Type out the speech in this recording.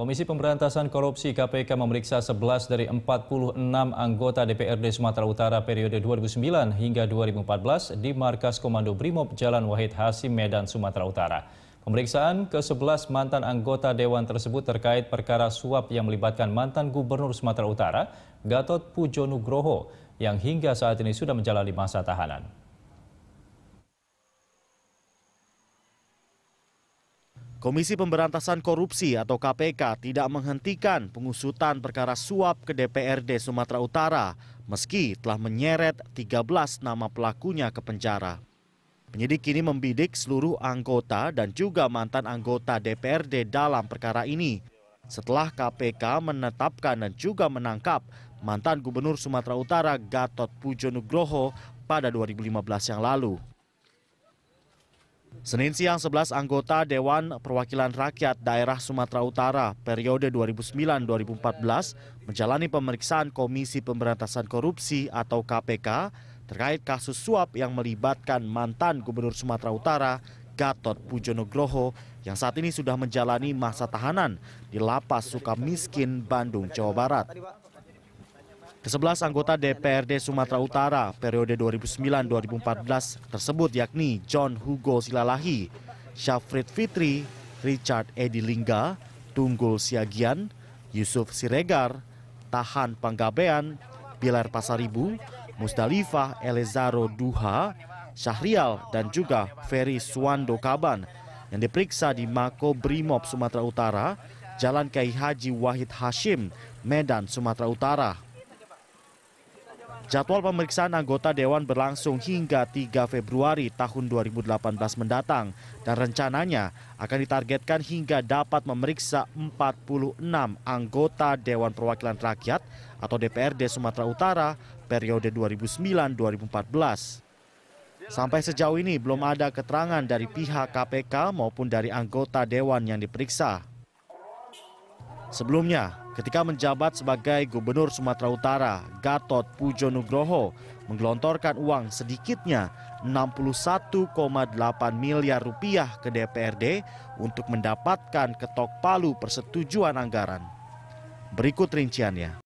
Komisi Pemberantasan Korupsi KPK memeriksa 11 dari 46 anggota DPRD Sumatera Utara periode 2009 hingga 2014 di Markas Komando Brimob Jalan Wahid Hasim Medan Sumatera Utara. Pemeriksaan ke-11 mantan anggota dewan tersebut terkait perkara suap yang melibatkan mantan Gubernur Sumatera Utara, Gatot Pujo Nugroho, yang hingga saat ini sudah menjalani masa tahanan. Komisi Pemberantasan Korupsi atau KPK tidak menghentikan pengusutan perkara suap ke DPRD Sumatera Utara meski telah menyeret 13 nama pelakunya ke penjara. Penyidik kini membidik seluruh anggota dan juga mantan anggota DPRD dalam perkara ini setelah KPK menetapkan dan juga menangkap mantan Gubernur Sumatera Utara Gatot Pujo Nugroho pada 2015 yang lalu. Senin siang 11 anggota Dewan Perwakilan Rakyat Daerah Sumatera Utara periode 2009-2014 menjalani pemeriksaan Komisi Pemberantasan Korupsi atau KPK terkait kasus suap yang melibatkan mantan Gubernur Sumatera Utara Gatot Pujonogroho yang saat ini sudah menjalani masa tahanan di Lapas Sukamiskin, Bandung, Jawa Barat. Kesebelas anggota DPRD Sumatera Utara periode 2009-2014 tersebut yakni John Hugo Silalahi, Syafrid Fitri, Richard Edi Lingga, Tunggul Siagian, Yusuf Siregar, Tahan Panggabean, Bilar Pasaribu, Musdalifah Elezaro Duha, Syahrial dan juga Ferry Suwando Kaban yang diperiksa di Mako Brimob Sumatera Utara, Jalan Kiai Haji Wahid Hashim, Medan Sumatera Utara. Jadwal pemeriksaan anggota dewan berlangsung hingga 3 Februari tahun 2018 mendatang dan rencananya akan ditargetkan hingga dapat memeriksa 46 anggota Dewan Perwakilan Rakyat atau DPRD Sumatera Utara periode 2009-2014. Sampai sejauh ini belum ada keterangan dari pihak KPK maupun dari anggota dewan yang diperiksa. Sebelumnya, ketika menjabat sebagai Gubernur Sumatera Utara, Gatot Pujo Nugroho menggelontorkan uang sedikitnya 61,8 miliar rupiah ke DPRD untuk mendapatkan ketok palu persetujuan anggaran. Berikut rinciannya.